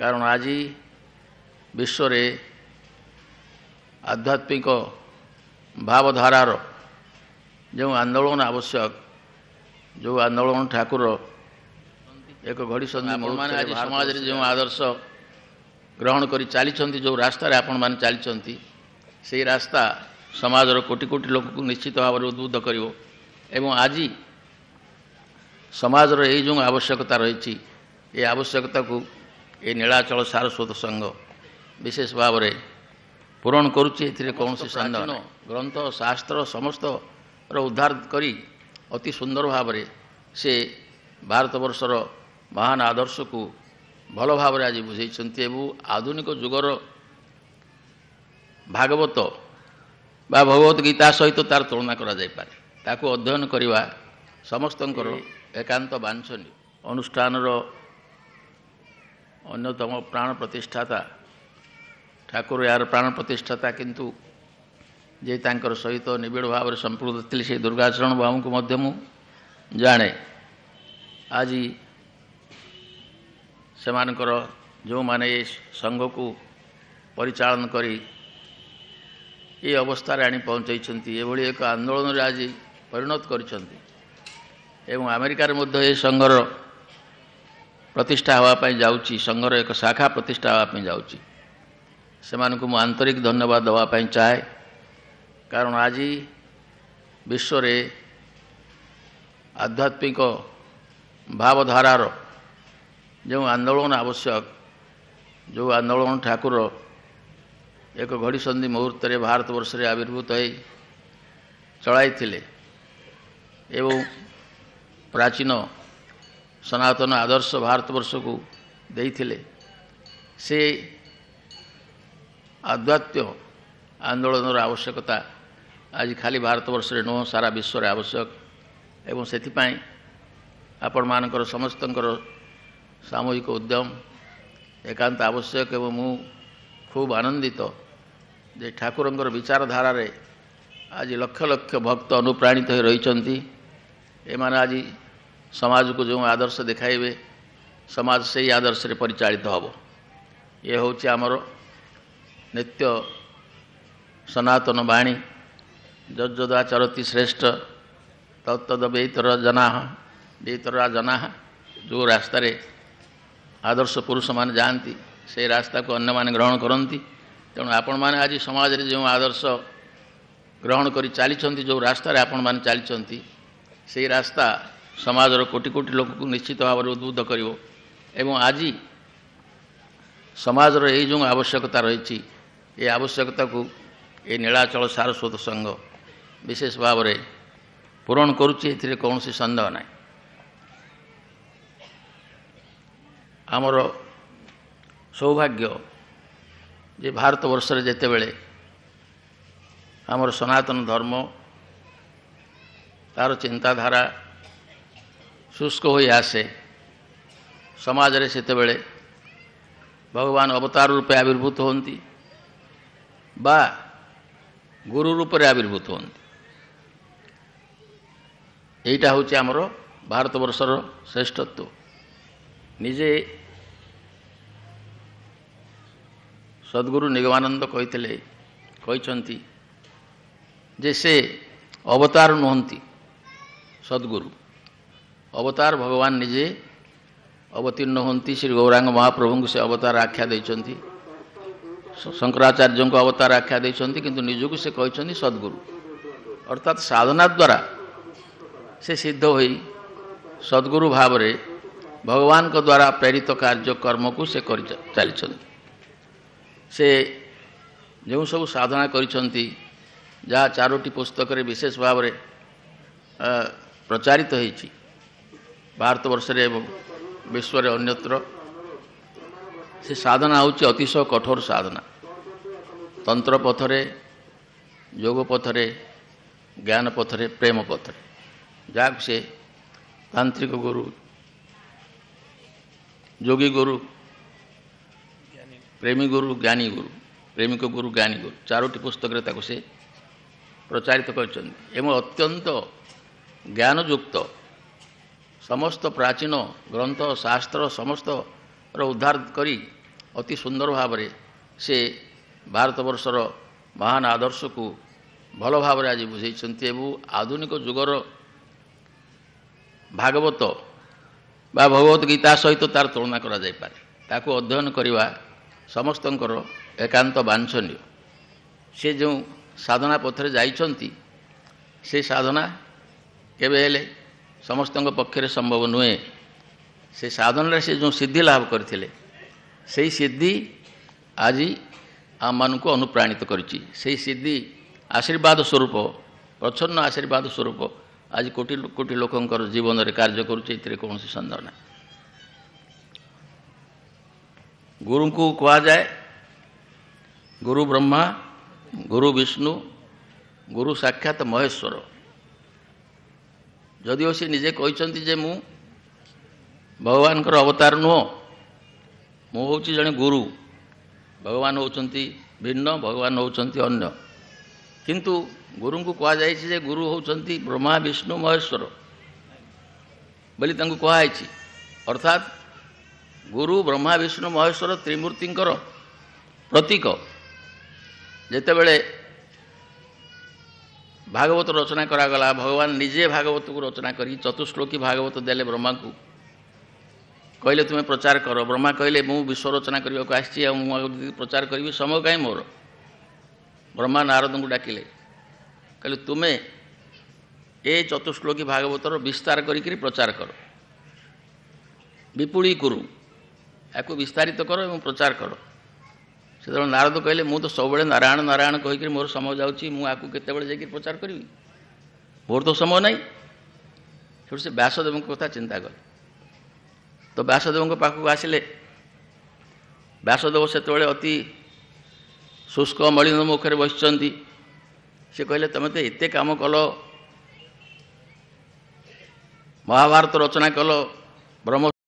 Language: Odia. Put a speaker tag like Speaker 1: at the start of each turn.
Speaker 1: କାରଣ ଆଜି ବିଶ୍ୱରେ ଆଧ୍ୟାତ୍ମିକ ଭାବଧାରାର ଯେଉଁ ଆନ୍ଦୋଳନ ଆବଶ୍ୟକ ଯେଉଁ ଆନ୍ଦୋଳନ ଠାକୁର ଏକ ଘଡ଼ିସନ୍ଧି ଆପଣମାନେ ଆଜି ସମାଜରେ ଯେଉଁ ଆଦର୍ଶ ଗ୍ରହଣ କରି ଚାଲିଛନ୍ତି ଯେଉଁ ରାସ୍ତାରେ ଆପଣମାନେ ଚାଲିଛନ୍ତି ସେହି ରାସ୍ତା ସମାଜର କୋଟି କୋଟି ଲୋକଙ୍କୁ ନିଶ୍ଚିତ ଭାବରେ ଉଦ୍ବୁଦ୍ଧ କରିବ ଏବଂ ଆଜି ସମାଜର ଏଇ ଯେଉଁ ଆବଶ୍ୟକତା ରହିଛି ଏ ଆବଶ୍ୟକତାକୁ ଏ ନୀଳାଚଳ ସାରସ୍ୱତ ସଂଘ ବିଶେଷ ଭାବରେ ପୂରଣ କରୁଛି ଏଥିରେ କୌଣସି ସାଧାରଣ ଗ୍ରନ୍ଥ ଶାସ୍ତ୍ର ସମସ୍ତର ଉଦ୍ଧାର କରି ଅତି ସୁନ୍ଦର ଭାବରେ ସେ ଭାରତବର୍ଷର ମହାନ ଆଦର୍ଶକୁ ଭଲ ଭାବରେ ଆଜି ବୁଝେଇଛନ୍ତି ଏବଂ ଆଧୁନିକ ଯୁଗର ଭାଗବତ ବା ଭଗବତ ଗୀତା ସହିତ ତା'ର ତୁଳନା କରାଯାଇପାରେ ତାକୁ ଅଧ୍ୟୟନ କରିବା ସମସ୍ତଙ୍କର ଏକାନ୍ତ ବାଞ୍ଛନୀୟ ଅନୁଷ୍ଠାନର ଅନ୍ୟତମ ପ୍ରାଣ ପ୍ରତିଷ୍ଠାତା ଠାକୁର ଏହାର ପ୍ରାଣ ପ୍ରତିଷ୍ଠାତା କିନ୍ତୁ ଯେ ତାଙ୍କର ସହିତ ନିବିଡ଼ ଭାବରେ ସମ୍ପୃକ୍ତ ଥିଲେ ସେ ଦୁର୍ଗାଚରଣ ବାବୁଙ୍କୁ ମଧ୍ୟ ମୁଁ ଜାଣେ ଆଜି ସେମାନଙ୍କର ଯେଉଁମାନେ ଏ ସଂଘକୁ ପରିଚାଳନା କରି ଏ ଅବସ୍ଥାରେ ଆଣି ପହଞ୍ଚାଇଛନ୍ତି ଏଭଳି ଏକ ଆନ୍ଦୋଳନରେ ଆଜି ପରିଣତ କରିଛନ୍ତି ଏବଂ ଆମେରିକାରେ ମଧ୍ୟ ଏ ସଂଘର ପ୍ରତିଷ୍ଠା ହେବା ପାଇଁ ଯାଉଛି ସଂଘର ଏକ ଶାଖା ପ୍ରତିଷ୍ଠା ହେବା ପାଇଁ ଯାଉଛି ସେମାନଙ୍କୁ ମୁଁ ଆନ୍ତରିକ ଧନ୍ୟବାଦ ଦେବା ପାଇଁ ଚାହେଁ କାରଣ ଆଜି ବିଶ୍ୱରେ ଆଧ୍ୟାତ୍ମିକ ଭାବଧାରାର ଯେଉଁ ଆନ୍ଦୋଳନ ଆବଶ୍ୟକ ଯେଉଁ ଆନ୍ଦୋଳନ ଠାକୁର ଏକ ଘଡ଼ିସନ୍ଧି ମୁହୂର୍ତ୍ତରେ ଭାରତବର୍ଷରେ ଆବିର୍ଭୂତ ହୋଇ ଚଳାଇଥିଲେ ଏବଂ ସନାତନ ଆଦର୍ଶ ଭାରତବର୍ଷକୁ ଦେଇଥିଲେ ସେ ଆଦ୍ୱାତ୍ୟ ଆନ୍ଦୋଳନର ଆବଶ୍ୟକତା ଆଜି ଖାଲି ଭାରତବର୍ଷରେ ନୁହଁ ସାରା ବିଶ୍ୱରେ ଆବଶ୍ୟକ ଏବଂ ସେଥିପାଇଁ ଆପଣମାନଙ୍କର ସମସ୍ତଙ୍କର ସାମୂହିକ ଉଦ୍ୟମ ଏକାନ୍ତ ଆବଶ୍ୟକ ଏବଂ ମୁଁ ଖୁବ୍ ଆନନ୍ଦିତ ଯେ ଠାକୁରଙ୍କର ବିଚାରଧାରାରେ ଆଜି ଲକ୍ଷ ଲକ୍ଷ ଭକ୍ତ ଅନୁପ୍ରାଣିତ ହୋଇ ରହିଛନ୍ତି ଏମାନେ ଆଜି ସମାଜକୁ ଯେଉଁ ଆଦର୍ଶ ଦେଖାଇବେ ସମାଜ ସେହି ଆଦର୍ଶରେ ପରିଚାଳିତ ହେବ ଇଏ ହେଉଛି ଆମର ନିତ୍ୟ ସନାତନ ବାଣୀ ଯଦ୍ଦା ଚରତି ଶ୍ରେଷ୍ଠ ତତ୍ତଦ ବେଇତର ଜନାହ ବେଇତରା ଜନାହ ଯେଉଁ ରାସ୍ତାରେ ଆଦର୍ଶ ପୁରୁଷମାନେ ଯାଆନ୍ତି ସେ ରାସ୍ତାକୁ ଅନ୍ୟମାନେ ଗ୍ରହଣ କରନ୍ତି ତେଣୁ ଆପଣମାନେ ଆଜି ସମାଜରେ ଯେଉଁ ଆଦର୍ଶ ଗ୍ରହଣ କରି ଚାଲିଛନ୍ତି ଯେଉଁ ରାସ୍ତାରେ ଆପଣମାନେ ଚାଲିଛନ୍ତି ସେହି ରାସ୍ତା ସମାଜର କୋଟି କୋଟି ଲୋକକୁ ନିଶ୍ଚିତ ଭାବରେ ଉଦ୍ବୁଦ୍ଧ କରିବ ଏବଂ ଆଜି ସମାଜର ଏଇ ଯେଉଁ ଆବଶ୍ୟକତା ରହିଛି ଏ ଆବଶ୍ୟକତାକୁ ଏ ନୀଳାଚଳ ସାରସ୍ୱତ ସଂଘ ବିଶେଷ ଭାବରେ ପୂରଣ କରୁଛି ଏଥିରେ କୌଣସି ସନ୍ଦେହ ନାହିଁ ଆମର ସୌଭାଗ୍ୟ ଯେ ଭାରତବର୍ଷରେ ଯେତେବେଳେ ଆମର ସନାତନ ଧର୍ମ ତା'ର ଚିନ୍ତାଧାରା ଶୁଷ୍କ ହୋଇ ଆସେ ସମାଜରେ ସେତେବେଳେ ଭଗବାନ ଅବତାର ରୂପେ ଆବିର୍ଭୂତ ହୁଅନ୍ତି ବା ଗୁରୁ ରୂପରେ ଆବିର୍ଭୂତ ହୁଅନ୍ତି ଏଇଟା ହେଉଛି ଆମର ଭାରତବର୍ଷର ଶ୍ରେଷ୍ଠତ୍ଵ ନିଜେ ସଦ୍ଗୁରୁ ନିଗମାନନ୍ଦ କହିଥିଲେ କହିଛନ୍ତି ଯେ ସେ ଅବତାର ନୁହନ୍ତି ସଦ୍ଗୁରୁ अवतार भगवान निजे अवतीर्ण हमें श्री गौरांग महाप्रभु से अवतार आख्या शंकराचार्य को अवतार आख्या देखते कि से कहते सद्गुरु अर्थात साधना द्वारा से सिद्ध हो सद्गुरु भाव में भगवान को द्वारा प्रेरित कार्य कर्म को से चली से जो सब साधना करोटी पुस्तक विशेष भाव प्रचारित होती ଭାରତବର୍ଷରେ ଏବଂ ବିଶ୍ୱରେ ଅନ୍ୟତ୍ର ସେ ସାଧନା ହେଉଛି ଅତିଶୟ କଠୋର ସାଧନା ତନ୍ତ୍ର ପଥରେ ଯୋଗ ପଥରେ ଜ୍ଞାନ ପଥରେ ପ୍ରେମ ପଥରେ ଯାହାକୁ ସେ ତାନ୍ତ୍ରିକ ଗୁରୁ ଯୋଗୀ ଗୁରୁ ପ୍ରେମୀ ଗୁରୁ ଜ୍ଞାନୀ ଗୁରୁ ପ୍ରେମିକ ଗୁରୁ ଜ୍ଞାନୀ ଗୁରୁ ଚାରୋଟି ପୁସ୍ତକରେ ତାକୁ ସେ ପ୍ରଚାରିତ କରିଛନ୍ତି ଏବଂ ଅତ୍ୟନ୍ତ ଜ୍ଞାନଯୁକ୍ତ ସମସ୍ତ ପ୍ରାଚୀନ ଗ୍ରନ୍ଥ ଶାସ୍ତ୍ର ସମସ୍ତର ଉଦ୍ଧାର କରି ଅତି ସୁନ୍ଦର ଭାବରେ ସେ ଭାରତବର୍ଷର ମହାନ ଆଦର୍ଶକୁ ଭଲ ଭାବରେ ଆଜି ବୁଝେଇଛନ୍ତି ଏବଂ ଆଧୁନିକ ଯୁଗର ଭାଗବତ ବା ଭଗବତ ଗୀତା ସହିତ ତା'ର ତୁଳନା କରାଯାଇପାରେ ତାକୁ ଅଧ୍ୟୟନ କରିବା ସମସ୍ତଙ୍କର ଏକାନ୍ତ ବାଞ୍ଛନୀୟ ସେ ଯେଉଁ ସାଧନା ପଥରେ ଯାଇଛନ୍ତି ସେ ସାଧନା କେବେ ହେଲେ ସମସ୍ତଙ୍କ ପକ୍ଷରେ ସମ୍ଭବ ନୁହେଁ ସେ ସାଧନରେ ସେ ଯେଉଁ ସିଦ୍ଧି ଲାଭ କରିଥିଲେ ସେହି ସିଦ୍ଧି ଆଜି ଆମମାନଙ୍କୁ ଅନୁପ୍ରାଣିତ କରିଛି ସେହି ସିଦ୍ଧି ଆଶୀର୍ବାଦ ସ୍ୱରୂପ ପ୍ରଚ୍ଛନ୍ନ ଆଶୀର୍ବାଦ ସ୍ୱରୂପ ଆଜି କୋଟି କୋଟି ଲୋକଙ୍କର ଜୀବନରେ କାର୍ଯ୍ୟ କରୁଛି ଏଥିରେ କୌଣସି ସନ୍ଦେହ ନାହିଁ ଗୁରୁଙ୍କୁ କୁହାଯାଏ ଗୁରୁ ବ୍ରହ୍ମା ଗୁରୁ ବିଷ୍ଣୁ ଗୁରୁ ସାକ୍ଷାତ ମହେଶ୍ୱର ଯଦିଓ ସେ ନିଜେ କହିଛନ୍ତି ଯେ ମୁଁ ଭଗବାନଙ୍କର ଅବତାର ନୁହଁ ମୁଁ ହେଉଛି ଜଣେ ଗୁରୁ ଭଗବାନ ହେଉଛନ୍ତି ଭିନ୍ନ ଭଗବାନ ହେଉଛନ୍ତି ଅନ୍ୟ କିନ୍ତୁ ଗୁରୁଙ୍କୁ କୁହାଯାଇଛି ଯେ ଗୁରୁ ହେଉଛନ୍ତି ବ୍ରହ୍ମା ବିଷ୍ଣୁ ମହେଶ୍ୱର ବୋଲି ତାଙ୍କୁ କୁହାଯାଇଛି ଅର୍ଥାତ୍ ଗୁରୁ ବ୍ରହ୍ମା ବିଷ୍ଣୁ ମହେଶ୍ୱର ତ୍ରିମୂର୍ତ୍ତିଙ୍କର ପ୍ରତୀକ ଯେତେବେଳେ ଭାଗବତ ରଚନା କରାଗଲା ଭଗବାନ ନିଜେ ଭାଗବତକୁ ରଚନା କରି ଚତୁଶ୍ଳୋକୀ ଭାଗବତ ଦେଲେ ବ୍ରହ୍ମାଙ୍କୁ କହିଲେ ତୁମେ ପ୍ରଚାର କର ବ୍ରହ୍ମା କହିଲେ ମୁଁ ବିଶ୍ୱ ରଚନା କରିବାକୁ ଆସିଛି ଆଉ ମୁଁ ଆଗକୁ ପ୍ରଚାର କରିବି ସମୟ କାହିଁ ମୋର ବ୍ରହ୍ମା ନାରଦଙ୍କୁ ଡାକିଲେ କହିଲେ ତୁମେ ଏ ଚତୁଶ୍ଳୋକୀ ଭାଗବତର ବିସ୍ତାର କରିକିରି ପ୍ରଚାର କର ବିପୁଳୀ କୁରୁ ଏହାକୁ ବିସ୍ତାରିତ କର ଏବଂ ପ୍ରଚାର କର ସେତେବେଳେ ନାରଦ କହିଲେ ମୁଁ ତ ସବୁବେଳେ ନାରାୟଣ ନାରାୟଣ କହିକିରି ମୋର ସମୟ ଯାଉଛି ମୁଁ ଆକୁ କେତେବେଳେ ଯାଇକି ପ୍ରଚାର କରିବି ମୋର ତ ସମୟ ନାହିଁ ସେଠୁ ସେ ବ୍ୟାସଦେବଙ୍କ କଥା ଚିନ୍ତା କଲେ ତ ବ୍ୟାସଦେବଙ୍କ ପାଖକୁ ଆସିଲେ ବ୍ୟାସଦେବ ସେତେବେଳେ ଅତି ଶୁଷ୍କ ମଳିନ ମୁଖରେ ବସିଛନ୍ତି ସେ କହିଲେ ତୁମେ ତ ଏତେ କାମ କଲ ମହାଭାରତ ରଚନା କଲ ବ୍ରହ୍ମ